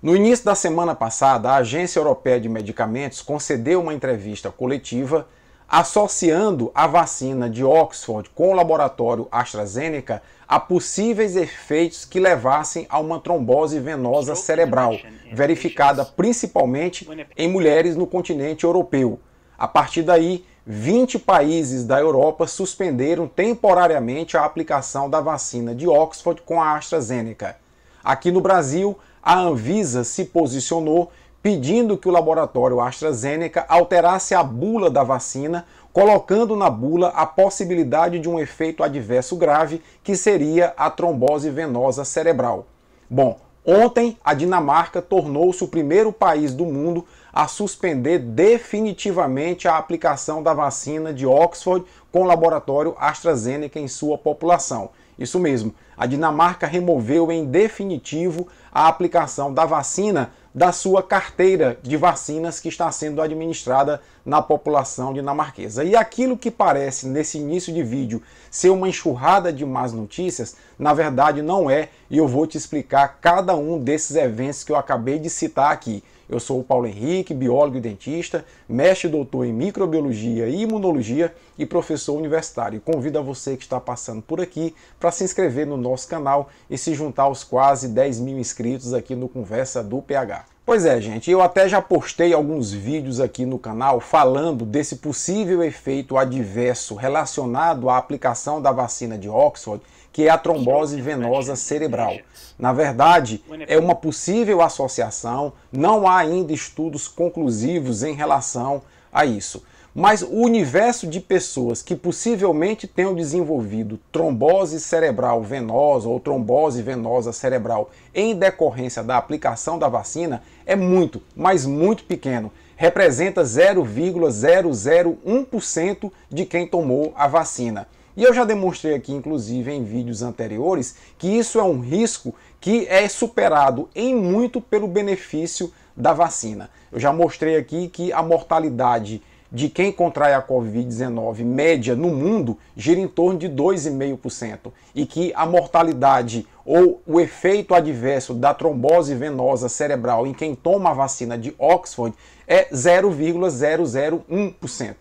No início da semana passada, a Agência Europeia de Medicamentos concedeu uma entrevista coletiva associando a vacina de Oxford com o laboratório AstraZeneca a possíveis efeitos que levassem a uma trombose venosa cerebral, verificada principalmente em mulheres no continente europeu. A partir daí, 20 países da Europa suspenderam temporariamente a aplicação da vacina de Oxford com a AstraZeneca. Aqui no Brasil, a Anvisa se posicionou pedindo que o laboratório AstraZeneca alterasse a bula da vacina, colocando na bula a possibilidade de um efeito adverso grave, que seria a trombose venosa cerebral. Bom, ontem a Dinamarca tornou-se o primeiro país do mundo a suspender definitivamente a aplicação da vacina de Oxford com o laboratório AstraZeneca em sua população. Isso mesmo, a Dinamarca removeu em definitivo a aplicação da vacina da sua carteira de vacinas que está sendo administrada na população dinamarquesa. E aquilo que parece nesse início de vídeo ser uma enxurrada de más notícias, na verdade não é, e eu vou te explicar cada um desses eventos que eu acabei de citar aqui. Eu sou o Paulo Henrique, biólogo e dentista, mestre e doutor em microbiologia e imunologia e professor universitário. Convido a você que está passando por aqui para se inscrever no nosso canal e se juntar aos quase 10 mil inscritos aqui no Conversa do PH. Pois é, gente, eu até já postei alguns vídeos aqui no canal falando desse possível efeito adverso relacionado à aplicação da vacina de Oxford que é a trombose venosa cerebral. Na verdade, é uma possível associação, não há ainda estudos conclusivos em relação a isso. Mas o universo de pessoas que possivelmente tenham desenvolvido trombose cerebral venosa ou trombose venosa cerebral em decorrência da aplicação da vacina é muito, mas muito pequeno. Representa 0,001% de quem tomou a vacina. E eu já demonstrei aqui, inclusive, em vídeos anteriores, que isso é um risco que é superado em muito pelo benefício da vacina. Eu já mostrei aqui que a mortalidade de quem contrai a Covid-19 média no mundo gira em torno de 2,5%, e que a mortalidade ou o efeito adverso da trombose venosa cerebral em quem toma a vacina de Oxford é 0,001%,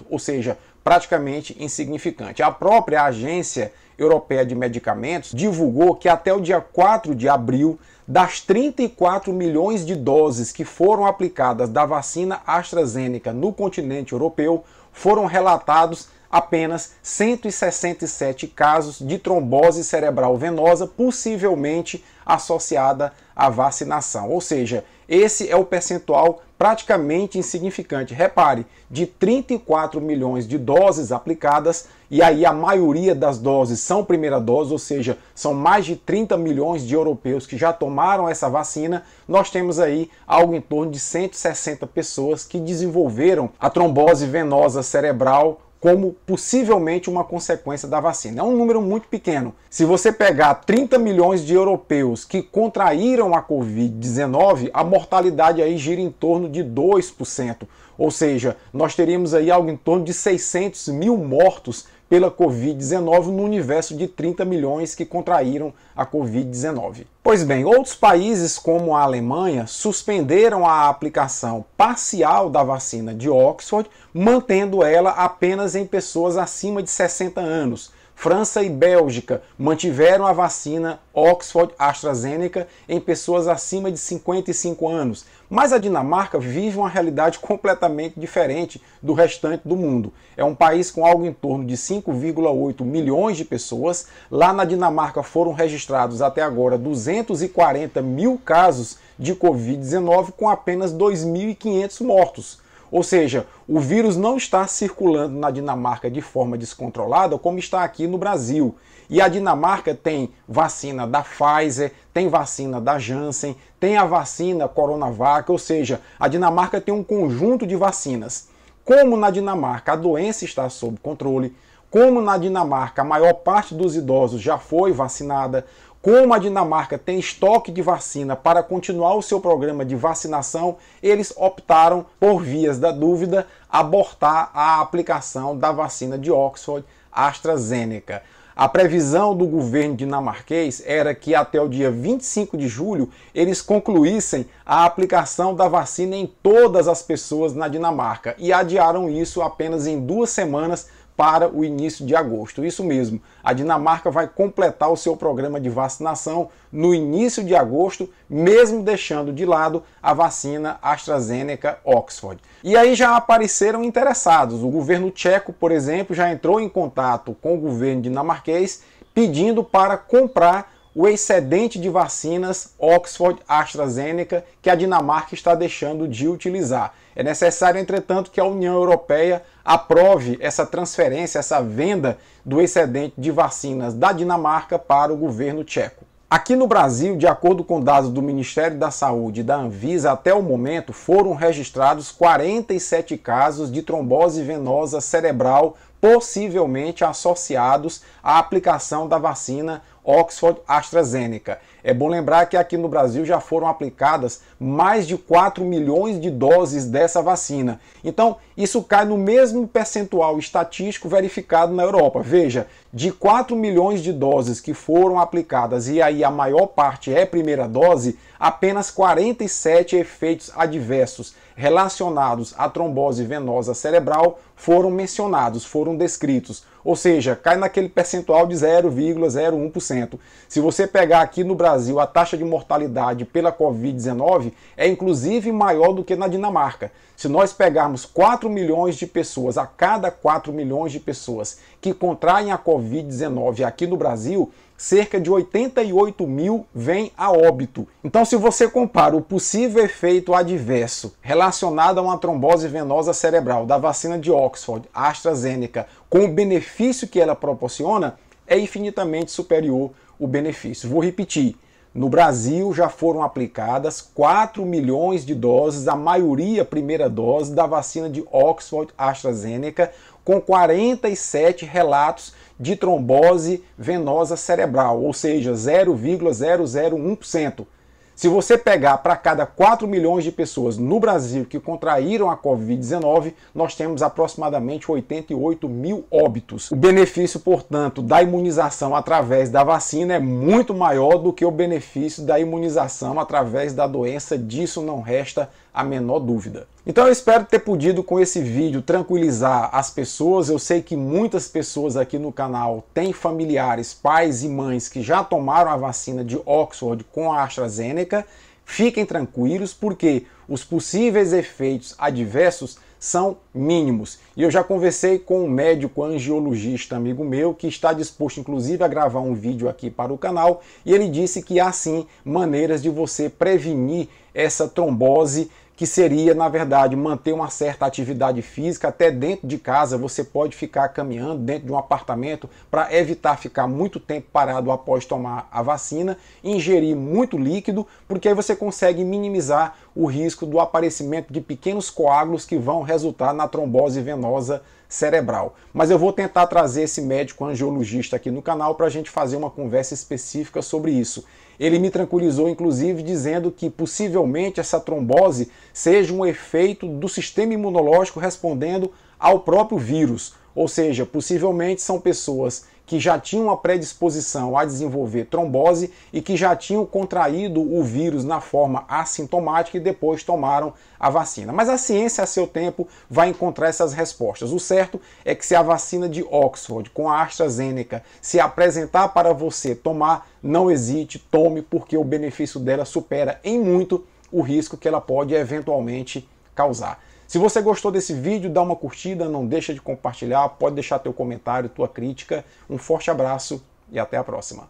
ou seja, praticamente insignificante. A própria Agência Europeia de Medicamentos divulgou que até o dia 4 de abril, das 34 milhões de doses que foram aplicadas da vacina AstraZeneca no continente europeu, foram relatados apenas 167 casos de trombose cerebral venosa, possivelmente associada à vacinação. Ou seja, esse é o percentual praticamente insignificante. Repare, de 34 milhões de doses aplicadas, e aí a maioria das doses são primeira dose, ou seja, são mais de 30 milhões de europeus que já tomaram essa vacina, nós temos aí algo em torno de 160 pessoas que desenvolveram a trombose venosa cerebral como possivelmente uma consequência da vacina. É um número muito pequeno. Se você pegar 30 milhões de europeus que contraíram a Covid-19, a mortalidade aí gira em torno de 2%. Ou seja, nós teríamos aí algo em torno de 600 mil mortos pela Covid-19 no universo de 30 milhões que contraíram a Covid-19. Pois bem, outros países, como a Alemanha, suspenderam a aplicação parcial da vacina de Oxford, mantendo ela apenas em pessoas acima de 60 anos França e Bélgica mantiveram a vacina Oxford AstraZeneca em pessoas acima de 55 anos, mas a Dinamarca vive uma realidade completamente diferente do restante do mundo. É um país com algo em torno de 5,8 milhões de pessoas. Lá na Dinamarca foram registrados até agora 240 mil casos de Covid-19, com apenas 2.500 mortos. Ou seja, o vírus não está circulando na Dinamarca de forma descontrolada como está aqui no Brasil. E a Dinamarca tem vacina da Pfizer, tem vacina da Janssen, tem a vacina Coronavac, ou seja, a Dinamarca tem um conjunto de vacinas. Como na Dinamarca a doença está sob controle, como na Dinamarca a maior parte dos idosos já foi vacinada, como a Dinamarca tem estoque de vacina para continuar o seu programa de vacinação, eles optaram, por vias da dúvida, abortar a aplicação da vacina de Oxford AstraZeneca. A previsão do governo dinamarquês era que até o dia 25 de julho eles concluíssem a aplicação da vacina em todas as pessoas na Dinamarca e adiaram isso apenas em duas semanas para o início de agosto. Isso mesmo, a Dinamarca vai completar o seu programa de vacinação no início de agosto, mesmo deixando de lado a vacina AstraZeneca Oxford. E aí já apareceram interessados. O governo tcheco, por exemplo, já entrou em contato com o governo dinamarquês pedindo para comprar o excedente de vacinas Oxford AstraZeneca que a Dinamarca está deixando de utilizar. É necessário, entretanto, que a União Europeia aprove essa transferência, essa venda do excedente de vacinas da Dinamarca para o governo tcheco. Aqui no Brasil, de acordo com dados do Ministério da Saúde e da Anvisa, até o momento foram registrados 47 casos de trombose venosa cerebral, possivelmente associados à aplicação da vacina Oxford AstraZeneca. É bom lembrar que aqui no Brasil já foram aplicadas mais de 4 milhões de doses dessa vacina. Então, isso cai no mesmo percentual estatístico verificado na Europa. Veja, de 4 milhões de doses que foram aplicadas e aí a maior parte é primeira dose, apenas 47 efeitos adversos relacionados à trombose venosa cerebral foram mencionados, foram descritos. Ou seja, cai naquele percentual de 0,01%. Se você pegar aqui no Brasil, a taxa de mortalidade pela Covid-19 é inclusive maior do que na Dinamarca. Se nós pegarmos 4 milhões de pessoas, a cada 4 milhões de pessoas que contraem a Covid-19 aqui no Brasil, cerca de 88 mil vêm a óbito. Então, se você compara o possível efeito adverso relacionado a uma trombose venosa cerebral da vacina de Oxford, AstraZeneca, com o benefício que ela proporciona, é infinitamente superior o benefício. Vou repetir. No Brasil já foram aplicadas 4 milhões de doses, a maioria primeira dose da vacina de Oxford AstraZeneca, com 47 relatos de trombose venosa cerebral, ou seja, 0,001%. Se você pegar para cada 4 milhões de pessoas no Brasil que contraíram a Covid-19, nós temos aproximadamente 88 mil óbitos. O benefício, portanto, da imunização através da vacina é muito maior do que o benefício da imunização através da doença, disso não resta a menor dúvida. Então eu espero ter podido com esse vídeo tranquilizar as pessoas. Eu sei que muitas pessoas aqui no canal têm familiares, pais e mães que já tomaram a vacina de Oxford com a AstraZeneca. Fiquem tranquilos porque os possíveis efeitos adversos são mínimos. E eu já conversei com um médico angiologista amigo meu que está disposto inclusive a gravar um vídeo aqui para o canal, e ele disse que há sim maneiras de você prevenir essa trombose que seria, na verdade, manter uma certa atividade física até dentro de casa. Você pode ficar caminhando dentro de um apartamento para evitar ficar muito tempo parado após tomar a vacina, ingerir muito líquido, porque aí você consegue minimizar o risco do aparecimento de pequenos coágulos que vão resultar na trombose venosa cerebral. Mas eu vou tentar trazer esse médico angiologista aqui no canal para a gente fazer uma conversa específica sobre isso. Ele me tranquilizou, inclusive, dizendo que possivelmente essa trombose seja um efeito do sistema imunológico respondendo ao próprio vírus. Ou seja, possivelmente são pessoas que já tinham a predisposição a desenvolver trombose e que já tinham contraído o vírus na forma assintomática e depois tomaram a vacina. Mas a ciência, a seu tempo, vai encontrar essas respostas. O certo é que se a vacina de Oxford com a AstraZeneca se apresentar para você tomar, não hesite, tome, porque o benefício dela supera em muito o risco que ela pode eventualmente causar. Se você gostou desse vídeo, dá uma curtida, não deixa de compartilhar, pode deixar teu comentário, tua crítica. Um forte abraço e até a próxima.